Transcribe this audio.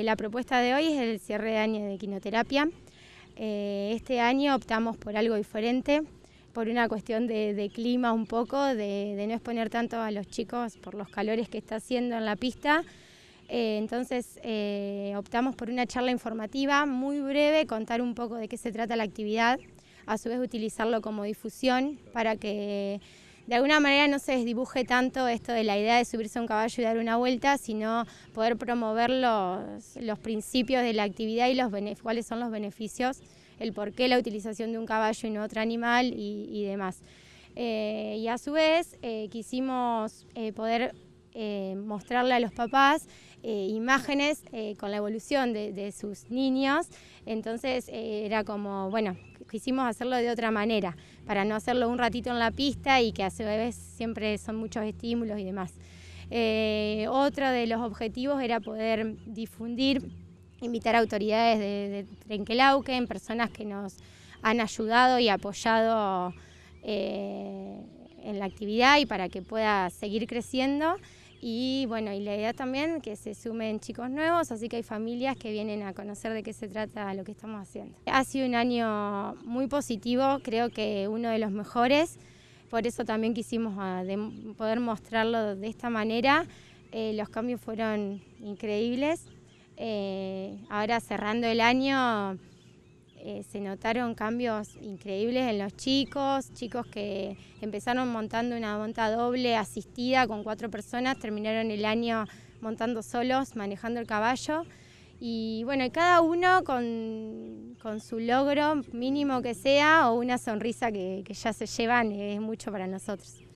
Eh, la propuesta de hoy es el cierre de año de quinoterapia. Eh, este año optamos por algo diferente, por una cuestión de, clima un poco, de, no exponer tanto a los chicos por los calores que está haciendo en la pista. Eh, entonces optamos por una charla informativa muy breve, contar un poco de qué se trata la actividad, a su vez utilizarlo como difusión para que de alguna manera no se desdibuje tanto esto de la idea de subirse a un caballo y dar una vuelta, sino poder promover los, principios de la actividad y los cuáles son los beneficios, el por qué la utilización de un caballo y no otro animal y, demás. Eh, y a su vez eh, quisimos eh, poder mostrarle a los papás eh, imágenes eh, con la evolución de, sus niños. Entonces eh, era como, bueno, quisimos hacerlo de otra manera, para no hacerlo un ratito en la pista y que a su vez siempre son muchos estímulos y demás. otro de los objetivos era poder difundir, invitar autoridades de, de Trenquelauquen, personas que nos han ayudado y apoyado en la actividad y para que pueda seguir creciendo. Y bueno, y la idea también que se sumen chicos nuevos, así que hay familias que vienen a conocer de qué se trata lo que estamos haciendo. Ha sido un año muy positivo, creo que uno de los mejores, por eso también quisimos ah, poder mostrarlo de esta manera. Eh, los cambios fueron increíbles. Eh, ahora cerrando el año eh, se notaron cambios increíbles en los chicos, chicos que empezaron montando una monta doble asistida con cuatro personas, terminaron el año montando solos, manejando el caballo. Y bueno, cada uno con, su logro mínimo que sea o una sonrisa que, que ya se llevan es mucho para nosotros.